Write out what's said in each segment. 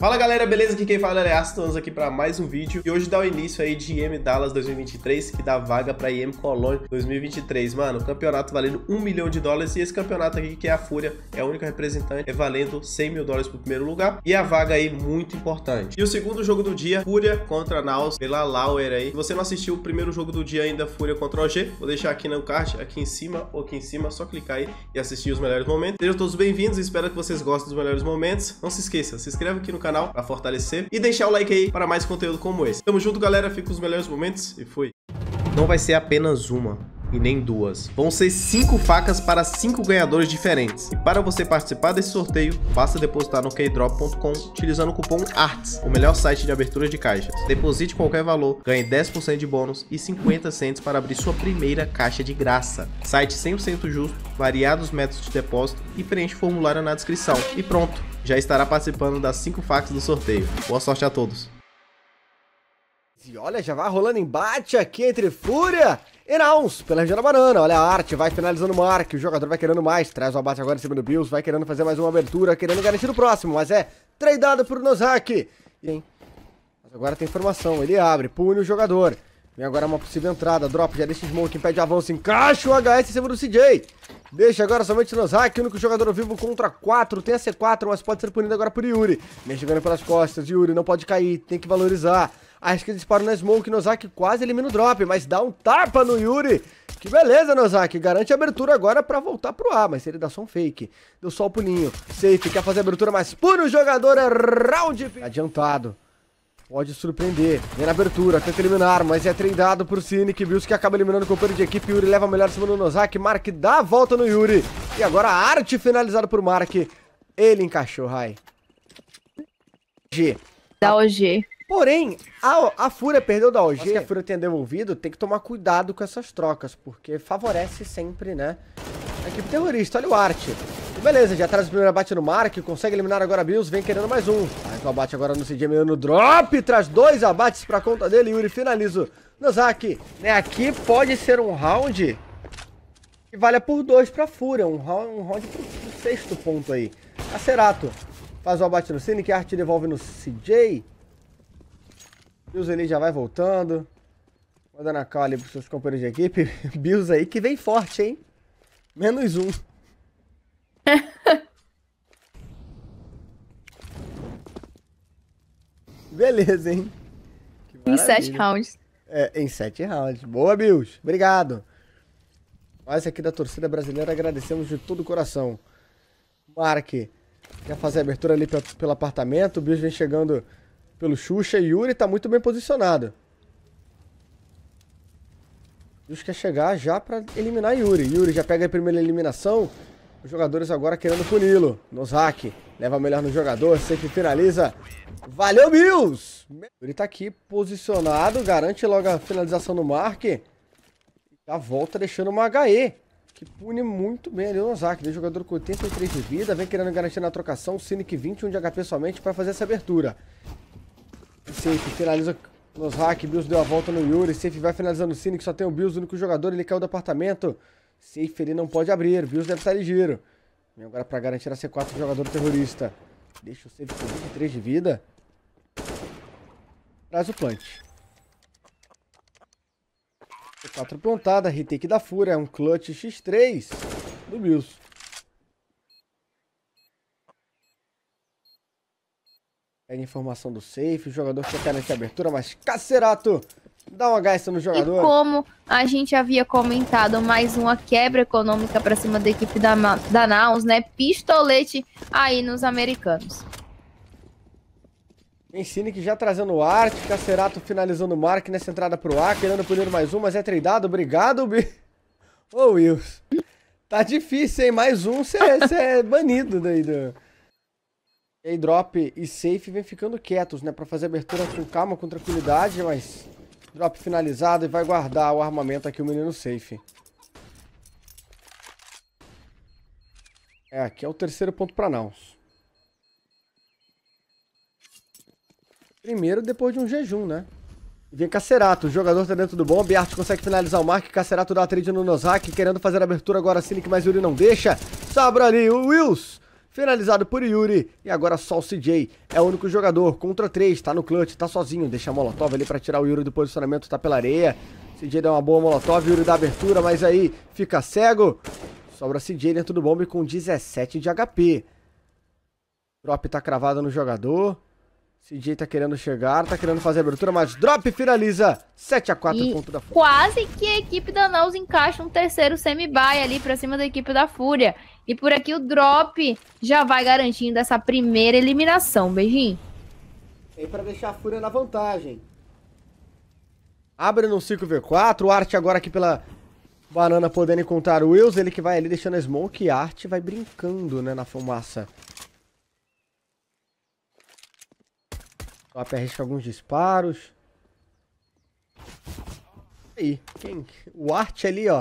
Fala galera, beleza? Aqui quem fala é Aston, aqui para mais um vídeo. E hoje dá o início aí de IEM Dallas 2023, que dá vaga para IEM Cologne 2023. Mano, campeonato valendo 1 milhão de dólares e esse campeonato aqui, que é a Fúria, é a única representante, é valendo 100 mil dólares pro primeiro lugar. E a vaga aí muito importante. E o segundo jogo do dia, Fúria contra Naus pela Lauer aí. Se você não assistiu o primeiro jogo do dia ainda, Fúria contra OG, vou deixar aqui no card, aqui em cima ou aqui em cima, só clicar aí e assistir os melhores momentos. Sejam todos bem-vindos, espero que vocês gostem dos melhores momentos. Não se esqueça, se inscreve aqui no canal canal para fortalecer e deixar o like aí para mais conteúdo como esse. Tamo junto, galera. Fica os melhores momentos e fui. Não vai ser apenas uma e nem duas. Vão ser cinco facas para cinco ganhadores diferentes. E para você participar desse sorteio, basta depositar no keydrop.com utilizando o cupom ARTS, o melhor site de abertura de caixas. Deposite qualquer valor, ganhe 10% de bônus e 50 centos para abrir sua primeira caixa de graça. Site 100% justo, variados métodos de depósito e preenche o formulário na descrição. E pronto, já estará participando das cinco facas do sorteio. Boa sorte a todos! E olha, já vai rolando embate aqui entre Fúria Enauns, pela região da banana, olha a arte, vai finalizando o arco, o jogador vai querendo mais, traz o abate agora em cima do Bills, vai querendo fazer mais uma abertura, querendo garantir o próximo, mas é tradeado por Nozaki. E agora tem informação, ele abre, pune o jogador. Vem agora uma possível entrada, drop, já deixa o smoke, impede avanço, encaixa o HS em cima do CJ. Deixa agora somente Nozaki, único jogador vivo contra 4. Tem a C4, mas pode ser punido agora por Yuri. Vem chegando pelas costas, Yuri não pode cair, tem que valorizar. Acho Arrisca dispara na Smoke, Nozaki quase elimina o drop, mas dá um tapa no Yuri. Que beleza, Nozaki. Garante a abertura agora pra voltar pro ar, mas ele dá só um fake. Deu só o pulinho. Safe, quer fazer a abertura, mas o jogador é round adiantado pode surpreender. Vem na abertura, tenta eliminar, mas é treinado por que viu que acaba eliminando o companheiro de equipe. Yuri leva a melhor cima no Nozaki. Mark dá a volta no Yuri. E agora a arte finalizada por Mark. Ele encaixou, Rai. G. Da OG. Porém, a, a Fúria perdeu da OG. Nossa, que a Fúria tenha devolvido, tem que tomar cuidado com essas trocas, porque favorece sempre, né? A equipe terrorista, olha o arte. Beleza, já traz o primeiro abate no Mark, consegue eliminar agora a Bills, vem querendo mais um. Tá, o abate agora no CJ melhorando no drop, traz dois abates pra conta dele. Yuri finaliza o Zaki. Né, aqui pode ser um round que valha por dois pra Fúria, um round, um round pro, pro sexto ponto aí. Acerato faz o abate no Cine, que a arte devolve no CJ. Bills ali já vai voltando. Manda na call ali pros seus companheiros de equipe. Bills aí que vem forte, hein? Menos um. Beleza, hein? Em sete rounds. É, em sete rounds. Boa, Bills. Obrigado. Nós aqui da torcida brasileira agradecemos de todo o coração. Mark, quer fazer a abertura ali pelo apartamento. O Bills vem chegando pelo Xuxa. Yuri tá muito bem posicionado. Bills quer chegar já para eliminar Yuri. Yuri já pega a primeira eliminação. Os jogadores agora querendo puni-lo. Nozaki leva melhor no jogador, sempre finaliza. Valeu, Bills! Ele tá aqui posicionado, garante logo a finalização no Mark. Já volta deixando uma HE, que pune muito bem ali o Nozaki. Deu jogador com 83 de vida, vem querendo garantir na trocação. Cynic 21 de HP somente para fazer essa abertura. Safe finaliza Nozaki, Bills deu a volta no Yuri. Safe vai finalizando o Cynic, só tem o Bills, o único jogador. Ele caiu do apartamento. Safe ele não pode abrir. Bills deve estar tá ligeiro. Vem agora para garantir a C4 do jogador terrorista. Deixa o safe com 23 de vida. Traz o plant. C4 plantada. Retake da fúria. É um clutch X3 do Bills. Pega informação do safe. O jogador fica nessa abertura, mas Cacerato Dá uma gasta no jogador. E como a gente havia comentado, mais uma quebra econômica para cima da equipe da, da Naus, né? Pistolete aí nos americanos. Ensine que já trazendo o arte, Cacerato finalizando o Mark nessa entrada pro A, querendo punir mais um, mas é treinado. Obrigado, B. Ô, oh, Wills. Tá difícil, hein? Mais um, você é banido daí do... E aí, drop e safe vem ficando quietos, né? Pra fazer abertura com calma, com tranquilidade, mas Drop finalizado e vai guardar o armamento aqui, o menino safe. É, aqui é o terceiro ponto para nós. Primeiro depois de um jejum, né? vem Cacerato, o jogador tá dentro do bombe, Arte consegue finalizar o Mark, Cacerato dá a trade no Nozaki, querendo fazer a abertura agora, Cynic, mas Yuri não deixa. Sobra ali o Wills finalizado por Yuri. E agora só o CJ. É o único jogador contra 3, tá no clutch, tá sozinho. Deixa a Molotov ali para tirar o Yuri do posicionamento, tá pela areia. CJ dá uma boa Molotov, Yuri dá abertura, mas aí fica cego. Sobra CJ dentro do bombe com 17 de HP. Drop tá cravado no jogador. CJ tá querendo chegar, tá querendo fazer abertura, mas drop finaliza 7x4 ponto da Fúria. Quase que a equipe da Naus encaixa um terceiro semi-buy ali pra cima da equipe da Fúria. E por aqui o drop já vai garantindo essa primeira eliminação. Beijinho. Tem pra deixar a Fúria na vantagem. Abre no 5v4, o Arte agora aqui pela banana podendo encontrar o Wills, ele que vai ali deixando a Smoke e a Arte vai brincando né, na fumaça. O arrisca alguns disparos. Aí, quem? O Art ali, ó.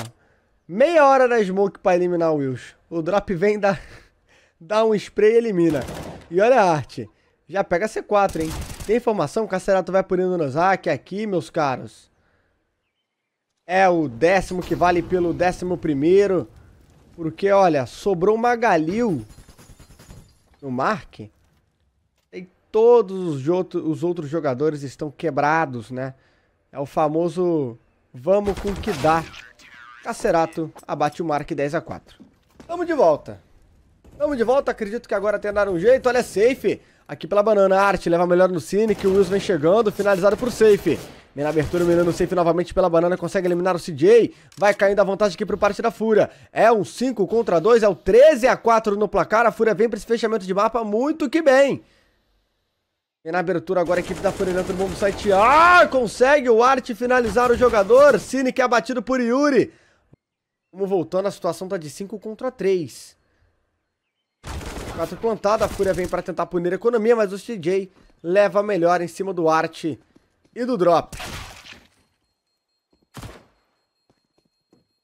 Meia hora da smoke pra eliminar o Wills. O drop vem, dá, dá um spray e elimina. E olha a arte. Já pega C4, hein? Tem informação? O Cacerato vai por Inonozaki aqui, meus caros. É o décimo que vale pelo décimo primeiro. Porque, olha, sobrou uma Galil no Mark todos os outros jogadores estão quebrados, né? É o famoso vamos com que dá. Cacerato abate o Mark 10 a 4. Vamos de volta. Vamos de volta, acredito que agora tem dar um jeito. Olha, safe. Aqui pela banana, arte leva melhor no cine, que o Wills vem chegando, finalizado por safe. Bem na abertura, mirando safe novamente pela banana, consegue eliminar o CJ. Vai caindo a vantagem aqui pro parte da Fúria. É um 5 contra 2, é o 13 a 4 no placar. A Fúria vem para esse fechamento de mapa muito que bem. Vem na abertura agora a equipe da Fúria dentro do mundo site. Ah, consegue o Arte finalizar o jogador. Cine que é abatido por Yuri. Vamos voltando, a situação tá de 5 contra 3. 4 plantada, a Fúria vem para tentar punir a economia, mas o CJ leva melhor em cima do Arte e do Drop.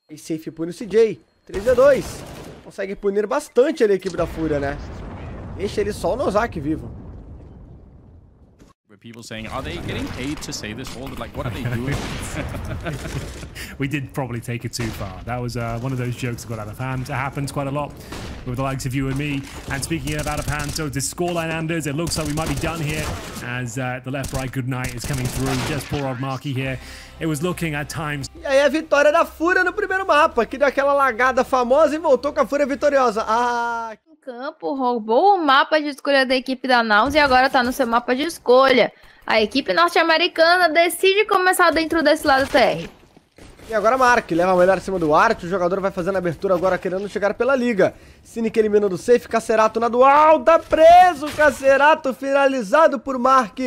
E safe pune o CJ. 3 a 2 Consegue punir bastante ali a equipe da Fúria, né? Deixa ele só o Nozaki vivo. people saying, are they getting paid to say this all? Like, what are they doing? we did probably take it too far. That was uh, one of those jokes that got out of hand. It happens quite a lot with the likes of you and me. And speaking of out of hand, so this scoreline, Anders. It looks like we might be done here as uh, the left-right good night is coming through. Just poor old Marky here. It was looking at times. E aí a vitória da Fúria no primeiro mapa, que deu aquela lagada famosa e voltou com a Fúria vitoriosa. Ah, campo, roubou o mapa de escolha da equipe da Naus e agora está no seu mapa de escolha. A equipe norte-americana decide começar dentro desse lado TR. E agora Mark, leva a melhor em cima do Art, o jogador vai fazendo a abertura agora querendo chegar pela liga. Sinic elimina do safe, Cacerato na dual, tá preso, Cacerato finalizado por Mark.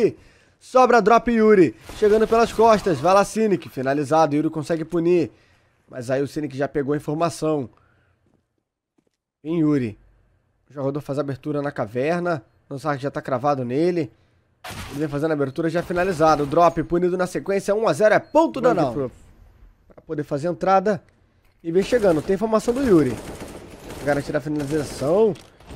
Sobra drop Yuri, chegando pelas costas, vai lá Sinic, finalizado, Yuri consegue punir. Mas aí o Sinic já pegou a informação. Em Yuri, o jogador faz a abertura na caverna. o Nozark já tá cravado nele. Ele vem fazendo a abertura já é finalizado, O drop punido na sequência. 1x0 é ponto da Nau. Pra poder fazer a entrada. E vem chegando. Tem informação do Yuri. Garantir a finalização.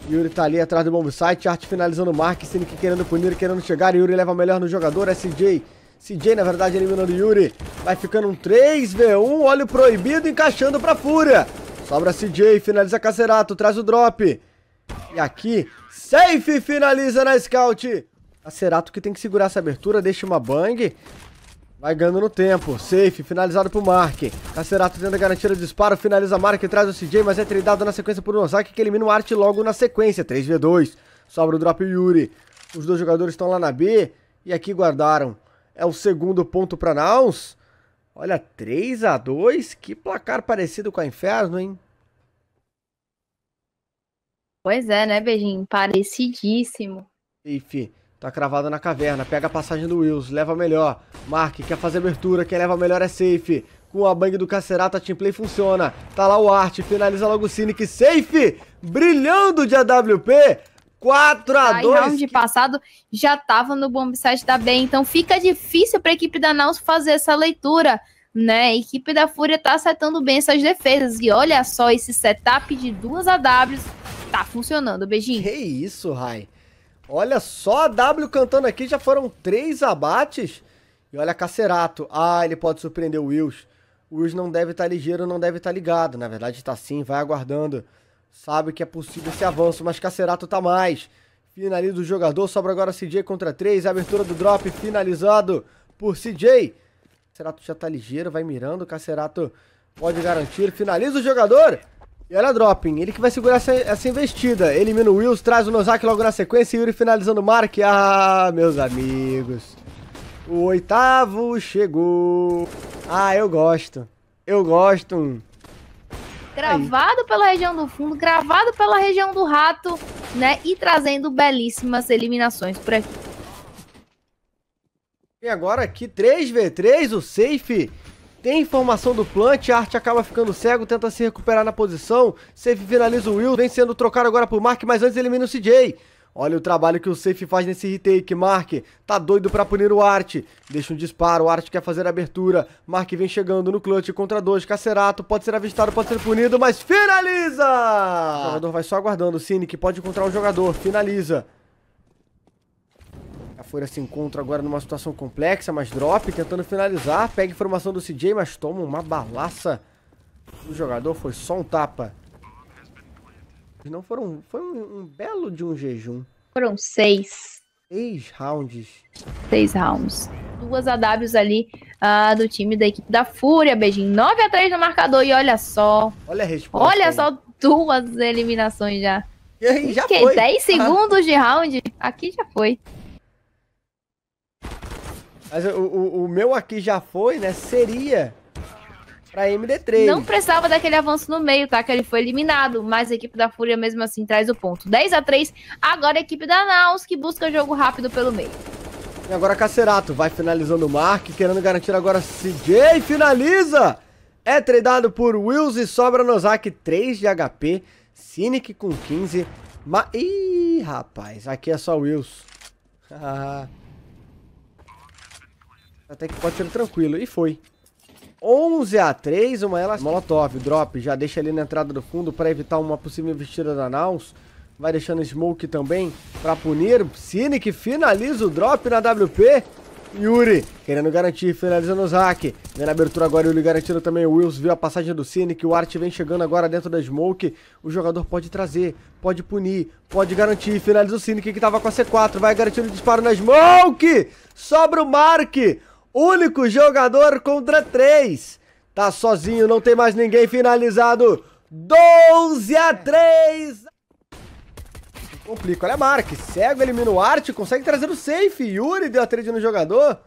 Yuri tá ali atrás do bomb site. Art finalizando o Mark. Sinek querendo punir, querendo chegar. Yuri leva melhor no jogador. SJ. É CJ, na verdade, eliminando Yuri. Vai ficando um 3v1. Olho proibido encaixando pra Fúria. Sobra CJ. Finaliza Cacerato. Traz o drop. E aqui, safe finaliza na scout. A Cerato que tem que segurar essa abertura, deixa uma bang. Vai ganhando no tempo. Safe, finalizado por Mark. Cacerato tenta garantir o disparo, finaliza Mark, traz o CJ, mas é treinado na sequência por Nozaki, que elimina o Art logo na sequência. 3v2. Sobra o drop Yuri. Os dois jogadores estão lá na B e aqui guardaram. É o segundo ponto para Naus. Olha, 3 a 2 Que placar parecido com a Inferno, hein? Pois é, né, Beijinho? Parecidíssimo. Safe tá cravado na caverna. Pega a passagem do Wills, leva melhor. Mark quer fazer abertura, quem leva melhor é safe. Com a bang do Cacerata, a teamplay funciona. Tá lá o Art, finaliza logo o Cynic. Safe! Brilhando de AWP! 4 a tá, 2 round que... passado já tava no bombsite da B, então fica difícil para a equipe da Naus fazer essa leitura, né? A equipe da Fúria tá acertando bem essas defesas. E olha só esse setup de duas AWs tá funcionando. Beijinho. Que isso, Rai. Olha só a W cantando aqui, já foram três abates. E olha Cacerato. Ah, ele pode surpreender o Wills. O Wills não deve estar tá ligeiro, não deve estar tá ligado. Na verdade está sim, vai aguardando. Sabe que é possível esse avanço, mas Cacerato tá mais. Finaliza o jogador, sobra agora CJ contra 3, abertura do drop, finalizado por CJ. Cacerato já tá ligeiro, vai mirando, Cacerato pode garantir, finaliza o jogador. E olha a dropping, ele que vai segurar essa, essa investida. Elimina o Wills, traz o Nozaki logo na sequência. Yuri finalizando o Mark. Ah, meus amigos. O oitavo chegou. Ah, eu gosto. Eu gosto. Gravado Aí. pela região do fundo, gravado pela região do rato, né? E trazendo belíssimas eliminações por aqui. E agora aqui 3v3, o safe tem informação do plant, Art acaba ficando cego, tenta se recuperar na posição. Safe finaliza o Will, vem sendo trocado agora por Mark, mas antes elimina o CJ. Olha o trabalho que o Safe faz nesse retake, Mark. Tá doido pra punir o Art. Deixa um disparo, o Art quer fazer a abertura. Mark vem chegando no clutch contra dois. Cacerato pode ser avistado, pode ser punido, mas finaliza! O jogador vai só aguardando. O Cine que pode encontrar um jogador. Finaliza. Folha se encontra agora numa situação complexa, mas drop, tentando finalizar. Pega informação do CJ, mas toma uma balaça. O jogador foi só um tapa. Não foram. Foi um, um belo de um jejum. Foram seis. Seis rounds. Seis rounds. Duas AWs ali uh, do time da equipe da Fúria, beijinho. 9 a 3 no marcador e olha só. Olha a resposta. Olha aí. só duas eliminações já. E aí, já que, foi. 10 segundos de round? Aqui já foi. Mas o, o, o meu aqui já foi, né? Seria pra MD3. Não precisava daquele avanço no meio, tá? Que ele foi eliminado, mas a equipe da Fúria mesmo assim traz o ponto. 10 a 3 agora a equipe da Naus que busca jogo rápido pelo meio. E agora Cacerato vai finalizando o Mark, querendo garantir agora CJ, finaliza! É treinado por Wills e sobra Nozaki 3 de HP, Cynic com 15, ma... Ih, rapaz, aqui é só Wills. Ah, até que pode ser tranquilo. E foi. 11 a 3 uma ela Molotov, drop, já deixa ali na entrada do fundo para evitar uma possível investida da Naus. Vai deixando Smoke também para punir. Cine que finaliza o drop na WP. Yuri querendo garantir, finalizando o Zack. Vem na abertura agora, Yuri garantindo também. O Wills viu a passagem do Cine, que o Art vem chegando agora dentro da Smoke. O jogador pode trazer, pode punir, pode garantir. Finaliza o Cine, que estava com a C4. Vai garantindo o disparo na Smoke. Sobra o Mark. Único jogador contra três. Tá sozinho, não tem mais ninguém finalizado. 12 a 3. Complica, olha a marca. Cego, elimina o Arte, consegue trazer o safe. Yuri deu a trade no jogador.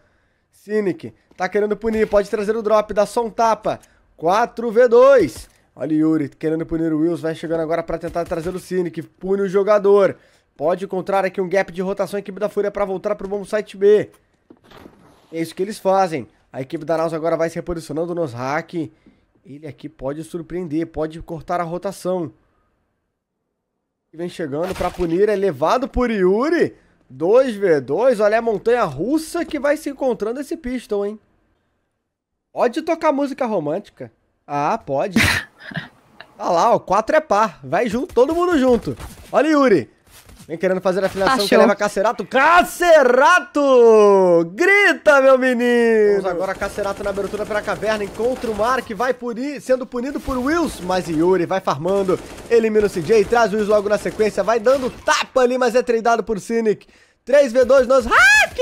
Cynic tá querendo punir, pode trazer o drop, dá só um tapa. 4v2. Olha o Yuri querendo punir o Wills, vai chegando agora para tentar trazer o Cynic. Pune o jogador. Pode encontrar aqui um gap de rotação, a equipe da Fúria para voltar para o bom site B. É isso que eles fazem. A equipe da Naus agora vai se reposicionando nos hack. Ele aqui pode surpreender, pode cortar a rotação. Vem chegando para punir, é levado por Yuri. 2v2, olha a montanha russa que vai se encontrando esse pistol, hein? Pode tocar música romântica. Ah, pode. Olha ah tá lá, ó, 4 é par. Vai junto, todo mundo junto. Olha Yuri. Vem querendo fazer a afinação Achou. que leva Cacerato. Cacerato! Grita, meu menino! Vamos agora Cacerato na abertura pela caverna. Encontra o Mark, vai punir, sendo punido por Wills, mas Yuri vai farmando. Elimina o CJ, traz o Wills logo na sequência. Vai dando tapa ali, mas é treinado por Cynic. 3v2 nos hack!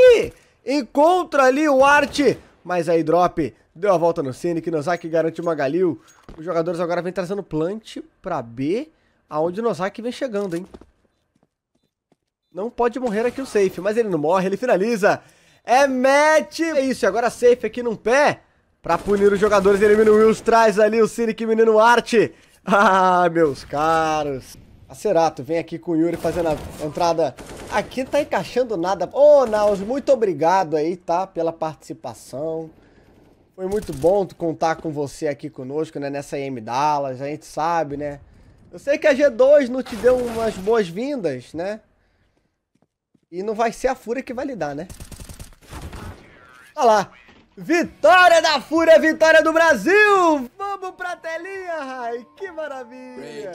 Encontra ali o Art, mas aí drop. Deu a volta no Cynic, Nozaki garante uma Galil Os jogadores agora vêm trazendo plant pra B, aonde o Nozaki vem chegando, hein? Não pode morrer aqui o safe, mas ele não morre, ele finaliza. É match! É isso, agora safe aqui num pé. Pra punir os jogadores, elimina o Wills, traz ali o Cynic, menino arte. Ah, meus caros. A Cerato vem aqui com o Yuri fazendo a entrada. Aqui tá encaixando nada. Ô, oh, Naus, muito obrigado aí, tá? Pela participação. Foi muito bom contar com você aqui conosco, né? Nessa IM Dallas, a gente sabe, né? Eu sei que a G2 não te deu umas boas-vindas, né? E não vai ser a Fúria que vai lidar, né? Olha tá lá. Vitória da Fúria, vitória do Brasil! Vamos pra telinha, Rai! Que maravilha!